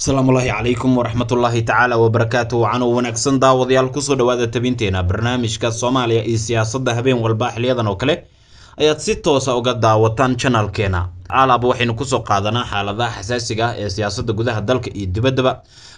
asalaamu ullaahi calaykum waraxmatullaahi tacaala wabarakaatu wacan u wanaagsan daawadayaal kusoo dhawaada tabinteena barnaamijka soomaaliya iyo siyaasadda habeen walba xiliyadan oo kale ayaad si toosa ah uga daawataan janalkeena alaab waxaynu kusoo qaadanaa xaaladaha xasaasiga ah ee siyaasadda gudaha dalka iyo dibaddaba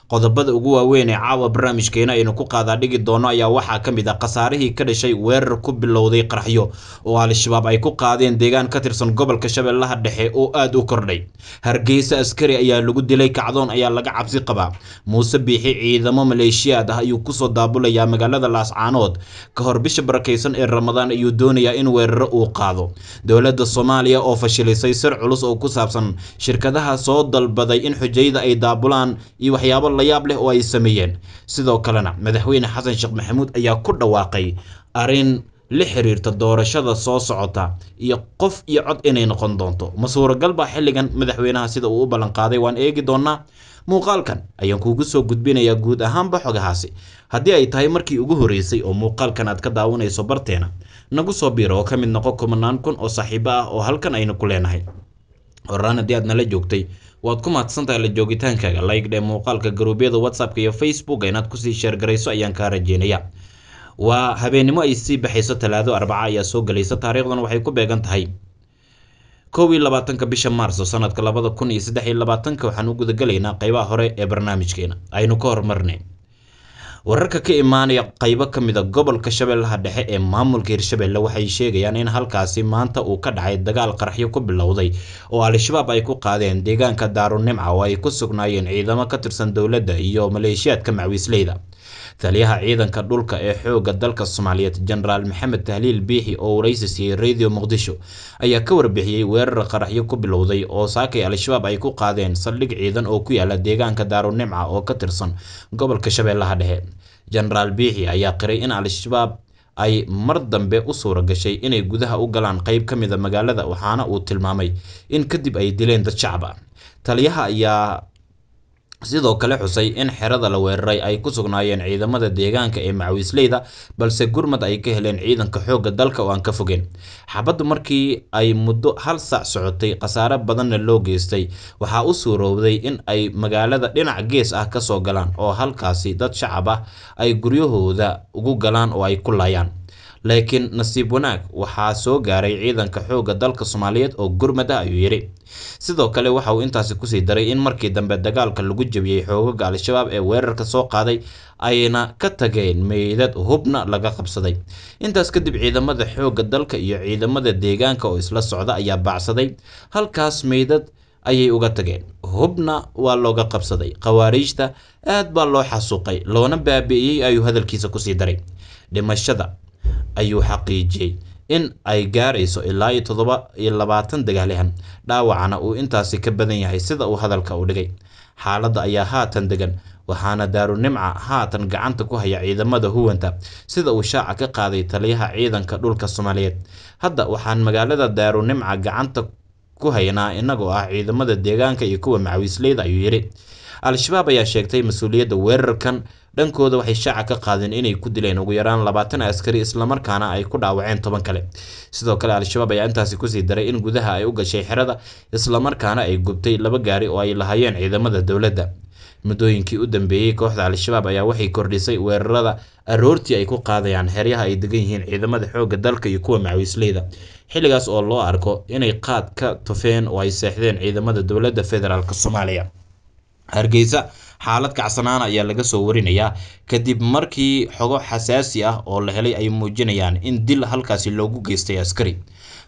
qodobada ugu waaweyn ee caawa barnaamijkeena aynu ku qaadaa dhigi doono ayaa waxaa ka mid a ah khasaarihii ka dhashay weerar ku bilowday qaraxyo oo al-shabaab ay ku qaadeen deegaan ka tirsan gobolka shabeellaha dhexe oo aad u kordhay hargeysa askari ayaa lagu dilay kacdoon ayaa laga cabsi qabaa muuse biixi ciidamo maleeshiyaad ah ayuu kusoo daabulayaa magaalada laascaanood ka hor bisha barakaysan ee ramadaan ayuu doonayaa in weeraro uu qaado dowladda soomaaliya oo fashilisay sir culus oo ku saabsan shirkadaha soo dalbaday in xujayda ay daabulaan iyo waxyaabo la yaab leh oo ay sameeyeen sidoo kalena madaxweyne xasan sheekh maxamuud ayaa ku dhawaaqay arrin la xiriirta doorashada soo socota iyo qof iyo cod inay noqon doonto ma suuragal baa xilligan madaxweynaha sida uu u ballanqaaday waan eegi doonnaa muuqaalkan ayaan kuugu soo gudbinayaa guud ahaanba xogahaasi haddii ay tahay markii ugu horreysay oo muuqaalkan aad ka daawanayso barteena nagu soo biiro oo ka mid noqo kumanaan kun oo saaxiibo ah oo halkan aynu ku leenahay horaan haddii aad nala joogtay waad ku mahadsantahay la joogitaankaaga laygdhe muuqaalka garuubyada whatsappka iyo facebook inaad kusii sheergarayso ayaan kaa rajeynaya waa habeennimo ay sii baxayso talaado arbaca ayaa soo gelaysa taariikhdan waxay ku beegan tahay kow labaatanka bisha maarso sanadka labada kun iyo saddex iyo labaatanka waxaan u gudagalaynaa qaybaha hore ee barnaamijkeena aynu ka hormarnay wararka ka imaanaya qaybo ka mida gobolka shabeellaha dhexe ee maamulka hirshabeelle waxay sheegayaan in halkaasi maanta uu ka dhacay dagaal qaraxyo ku bilowday oo al-shabaab ay ku qaadeen deegaanka daarunimca oo ay ku sugnaayeen ciidamo ka tirsan dowladda iyo maleeshiyaadka macwiisleyda taliyaha ciidanka dhulka ee xoogga dalka soomaaliyeed jenaraal maxamed tahliil biixi oo waraysi siiyey radio muqdisho ayaa ka warbixiyey weerar qaraxyo ku bilowday oo saakay al-shabaab ay ku qaadeen saldhig ciidan oo ku yaala deegaanka daarunimca oo ka tirsan gobolka shabeellaha dhexe jenaraal biixi ayaa qiray in al-shabaab ay mar dambe u suura gashay inay gudaha u galaan qeyb ka mida ah magaalada waxaana uu tilmaamay in kadib ay dileen dad shacab ah taliyaha ayaa sidoo kale xusay in xerada la weeraray ay ku sugnaayeen ciidamada deegaanka ee macawiisleyda balse gurmad ay ka heleen ciidanka xoogga dalka oo aan ka fogeen xabaddu markii ay muddo hal saac socotay khasaare badanna loo geystay waxaa u suurowday in ay magaalada dhinac gees ah ka soo galaan oo halkaasi dad shacab ah ay guryahooda ugu galaan oo ay ku laayaan laakiin nasiib wanaag waxaa soo gaaray ciidanka xoogga dalka soomaaliyeed oo gurmada ayuu yidhi sidoo kale waxa uu intaasi kusii daray in markii dambe dagaalka lagu jabiyey xoogaga al-shabaab ee weerarka soo qaaday ayna ka tageen meydad hubna laga qabsaday intaas kadib ciidamada xoogga dalka iyo ciidamada deegaanka oo isla socda ayaa baacsaday halkaas meydad ayay uga tageen hubna waa looga qabsaday khawaariijta aad baa loo xasuuqay loona baabi'iyey ayuu hadalkiisa kusii daray dhimashada ayuu xaqiijiyey in ay gaarayso ilaa iyo toddoba iyo labaatan dagaalyahan dhaawacana uu intaasi ka badan yahay sida uu hadalka u dhigay xaaladda ayaa haatan degan waxaana daarunimca haatan gacanta ku haya ciidamada huwanta sida uu shaaca ka qaaday taliyaha ciidanka dhulka soomaaliyeed hadda waxaan magaalada daarunimca gacanta ku haynaa inagoo ah ciidamada deegaanka iyo kuwa macawiisleyda ayuu yidhi al-shabaab ayaa sheegtay mas-uuliyadda weerarkan dhankooda waxay shaaca ka qaadeen inay ku dileen ugu yaraan labaatan askari islamarkaana ay ku dhaawaceen toban kale sidoo kale al-shabaab ayaa intaasi kusii daray in gudaha ay u gashay xerada islamarkaana ay gubtay laba gaari oo ay lahaayeen ciidamada dowladda muddooyinkii u dambeeyey kooxda al-shabaab ayaa waxay kordhisay weerarada aroortii ay ku qaadayaan xeryaha ay degan yihiin ciidamada xoogga dalka iyo kuwa macawiisleyda xilligaas oo loo arko inay qaad ka tufeen oo ay seexdeen ciidamada dowladda federaalk soomaaliya hargeysa xaalad kacsanaana ayaa laga soo warinayaa kadib markii xogo xasaasi ah oo la helay ay muujinayaan in dil halkaasi loogu geystay askari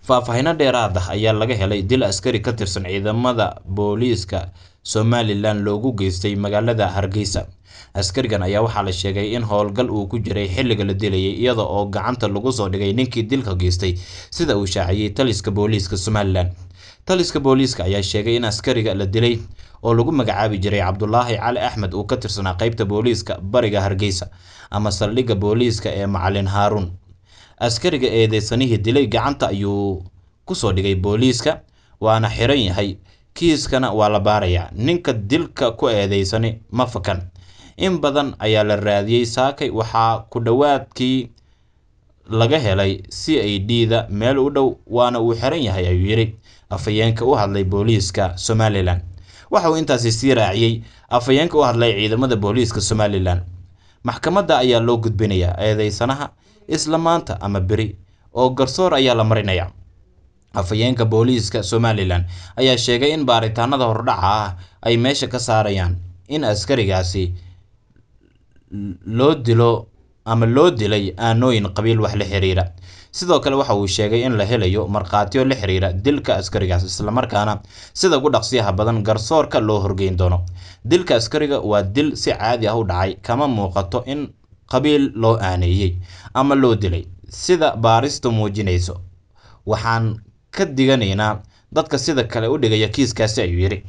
faahfaahino dheeraad ah ayaa laga helay dil askari ka tirsan ciidamada booliiska somalilan loogu geystay magaalada hargeysa askarigan ayaa waxaa la sheegay in howlgal uu ku jiray xilliga la dilayay iyada oo gacanta lagu soo dhigay ninkii dilka geystay sida uu shaaciyey taliska booliiska somalilan taliska booliiska ayaa sheegay in askariga la dilay oo lagu magacaabi jiray cabdulaahi cali axmed uu ka tirsanaa qaybta booliiska bariga hargeysa ama saldhigga booliiska ee macalin haaruun askariga eedeysanihii dilay gacanta ayuu kusoo dhigay booliiska waana xiran yahay kiiskana waa la baarayaa ninka dilka ku eedeysani ma fakan in badan ayaa la raadiyey saakay waxaa ku dhowaadkii laga helay c i d da meel u dhow waana uu xiran yahay ayuu yidhi afhayeenka u hadlay booliiska somalilan waxa uu intaasi sii raaciyey afhayeenka u hadlay ciidamada booliiska somalilan maxkamadda ayaa loo gudbinayaa eedeysanaha isla maanta ama beri oo garsoor ayaa la marinayaa afhayeenka booliiska somalilan ayaa sheegay in baaritaanada hordhaca ah ay meesha ka saarayaan in askarigaasi loo dilo ama loo dilay aanooyin qabiil wax la xiriira sidoo kale waxa uu sheegay in la helayo markhaatiyo la xiriira dilka askarigaas islamarkaana sida gudhaqsiyaha badan garsoorka loo horgeyn doono dilka askariga waa dil si caadi ah u dhacay kama muuqato in qabiil loo aaneeyey ama loo dilay sida baaristu muujinayso waxaan ka diganaynaa dadka sida kale u dhigaya kiiskaasi ayuu yidhi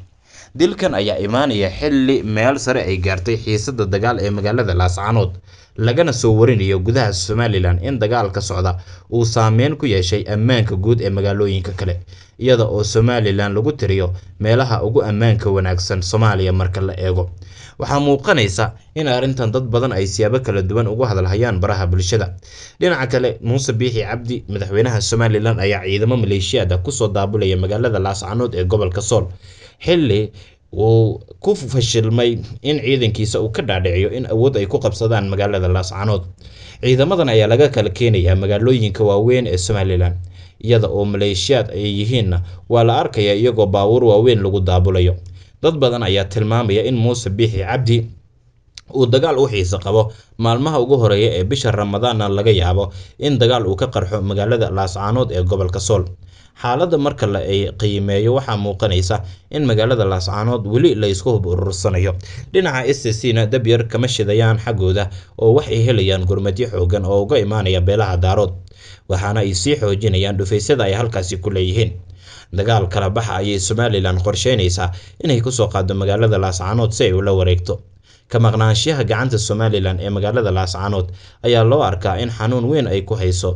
Dilkan ayaa imaanaya xilli meel sare ay gaartay xiisadda dagaal ee magaalada Laascanood lagana soo warinayo gudaha Somalilan in dagaalka socda uu saameyn ku yeeshay ammaanka guud ee magaalooyinka kale iyada oo Somalilan lagu tiriyo meelaha ugu ammaanka wanaagsan Soomaaliya marka la eego waxaa muuqanaysa in arrintan dad badan ay siyaabo kala duwan uga hadalhayaan baraha bulshada dhinaca kale muuse biixi cabdi madaxweynaha Somalilan ayaa ciidamo maleeshiyaad ah kusoo daabulaya magaalada Laascanood ee gobolka Sool xili uu ku fashilmay in ciidankiisa uu ka dhaadhiciyo in awood ay ku qabsadaan magaalada laascanood ciidamadan ayaa laga kala keenayaa magaalooyinka waaweyn ee somalilan iyada oo maleeshiyaad ay yihiinna waa la arkayaa iyagoo baabuur waaweyn lagu daabulayo dad badan ayaa tilmaamaya in muuse biixi cabdi uu dagaal u xiise qabo maalmaha ugu horeeya ee bisha ramadaanna laga yaabo in dagaal uu ka qarxo magaalada laascaanood ee gobolka sool xaaladda marka la qiimeeyo waxaa muuqanaysa in magaalada laascaanood weli laysku hub urursanayo dhinaca s c na dabyar kama shidayaan xaggooda oo waxay helayaan gurmadyo xoogan oo uga imaanaya beelaha daarood waxaana ay sii xoojinayaan dhufaysyada ay halkaasi ku leeyihiin dagaal kala baxa ayay somalilan qorsheynaysaa inay kusoo qaado magaalada laascaanood si ay ula wareegto ka maqnaanshiyaha gacanta somalilan ee magaalada laascaanood ayaa loo arkaa in xanuun weyn ay ku hayso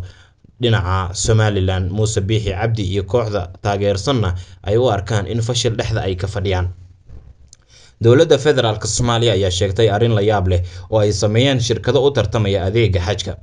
dhinaca somalilan muuse biixi cabdi iyo kooxda taageersanna ay u arkaan in fashil dhexda ay ka fadhiyaan dowladda federaalk soomaaliya ayaa sheegtay arrin la yaab leh oo ay sameeyeen shirkado u tartamaya adeega xajka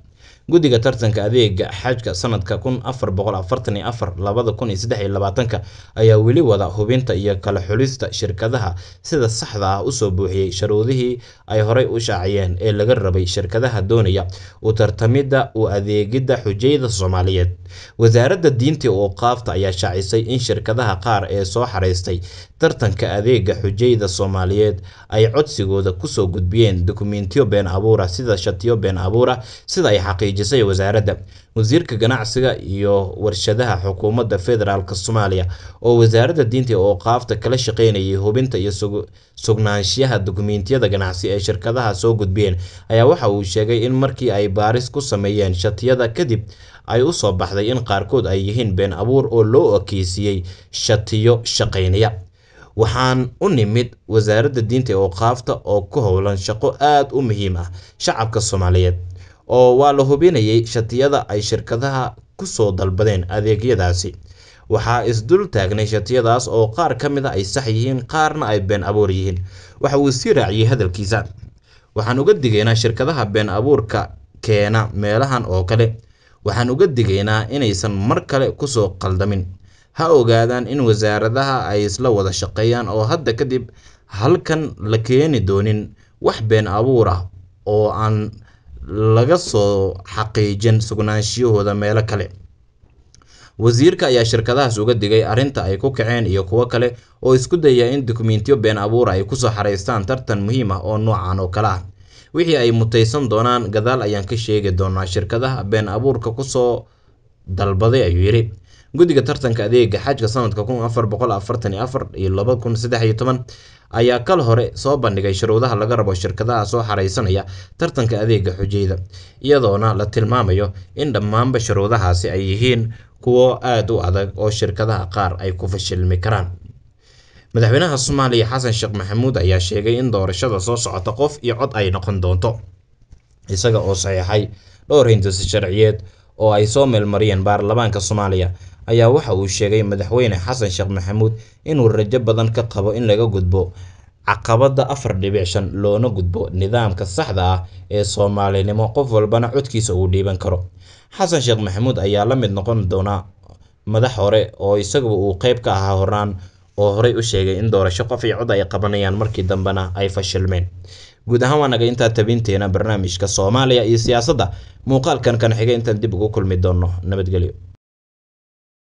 guddiga tartanka adeega xaajka sanadka kun afar boqol afartan iyo afar labada kun iyo saddex iyo labaatanka ayaa weli wada hubinta iyo kala xulista shirkadaha sida saxda ah usoo buuxiyey sharuudihii ay horey u shaaciyeen ee laga rabay shirkadaha doonaya u tartamidda u adeegidda xujeyda soomaaliyeed wasaaradda diintii oo ayaa shaacisay in shirkadaha qaar ee soo xaraystay tartanka adeega xujeyda soomaaliyeed ay codsigooda kusoo gudbiyeen dokumentiyo been abuura sida shatiyo been abuura sida ay xaqii xaqiijisay wasaaradda wasiirka ganacsiga iyo warshadaha xukuumadda federaalk soomaaliya oo wasaaradda diinta oo qaafta kala shaqeynayay hubinta iyo sugnaanshiyaha dukumiintiyada ganacsi ee shirkadaha soo gudbiyeen ayaa waxa uu sheegay in markii ay baaris ku sameeyeen shatiyada kadib ay u soo baxday in qaarkood ay yihiin been abuur oo loo okeysiiyey shatiyo shaqeynaya waxaan u nimid wasaaradda diinta oo qaafta oo ku howlan shaqo aad u muhiim ah shacabka soomaaliyeed oo waa la hubinayay shatiyada ay shirkadaha ku soo dalbadeen adeegyadaasi waxaa isdul taagnay shatiyadaas oo qaar ka mida ah ay sax yihiin qaarna ay been abuur yihiin waxa uu sii raaciyay hadalkiisa waxaan uga digaynaa shirkadaha been abuurka keena meelahan oo kale waxaan uga digaynaa inaysan mar kale kusoo qaldamin ha ogaadaan in wasaaradaha ay isla wada shaqeeyaan oo hadda kadib halkan la keeni doonin wax been abuur ah oo aan laga soo xaqiijin sugnaanshiyahooda meelo kale wasiirka ayaa shirkadahaas uga digay arrinta ay ku kaceen iyo kuwo kale oo isku daya in dukumentiyo been abuura ay kusoo xaraystaan tartan muhiim ah oo noocan oo kale ah wixii ay mutaysan doonaan gadaal ayaan ka sheegi doonaa shirkadaha been abuurka kusoo dalbaday ayuu yidhi guddiga tartanka adeega xajka sanadka kun afar boqol afartan iyo afar iyo laba kun saddex iyo toban ayaa kal hore soo bandhigay shuruudaha laga rabo shirkadaha soo xaraysanaya tartanka adeega xujeyda iyadoona la tilmaamayo in dhammaanba shuruudahaasi ay yihiin kuwo aada u adag oo shirkadaha qaar ay ku fashilmi karaan madaxweynaha soomaaliya xasan sheekh maxamuud ayaa sheegay in doorashada soo socota qof iyo cod ay noqon doonto isaga oo saxiixay dhowr hindiso sharciyeed oo ay soo meelmariyeen baarlamaanka soomaaliya ayaa waxa uu sheegay madaxweyne xasan sheekh maxamuud inuu rajo badan ka qabo in laga gudbo caqabada afar dhibic shan loona gudbo nidaamka saxda ah ee soomaalinimo qof walbana codkiisa uu dhiiban karo xasan sheekh maxamuud ayaa la mid noqon doonaa madax hore oo isaguba uu qeyb ka ahaa horaan oo horey u sheegay in doorasho qof iyo cod ay qabanayaan markii dambena ay fashilmeen guud ahaan waa intaa tabinteena barnaamijka soomaaliya iyo siyaasadda muuqaalkan kan xige intaan dib ugu kulmi doonno nabadgelyo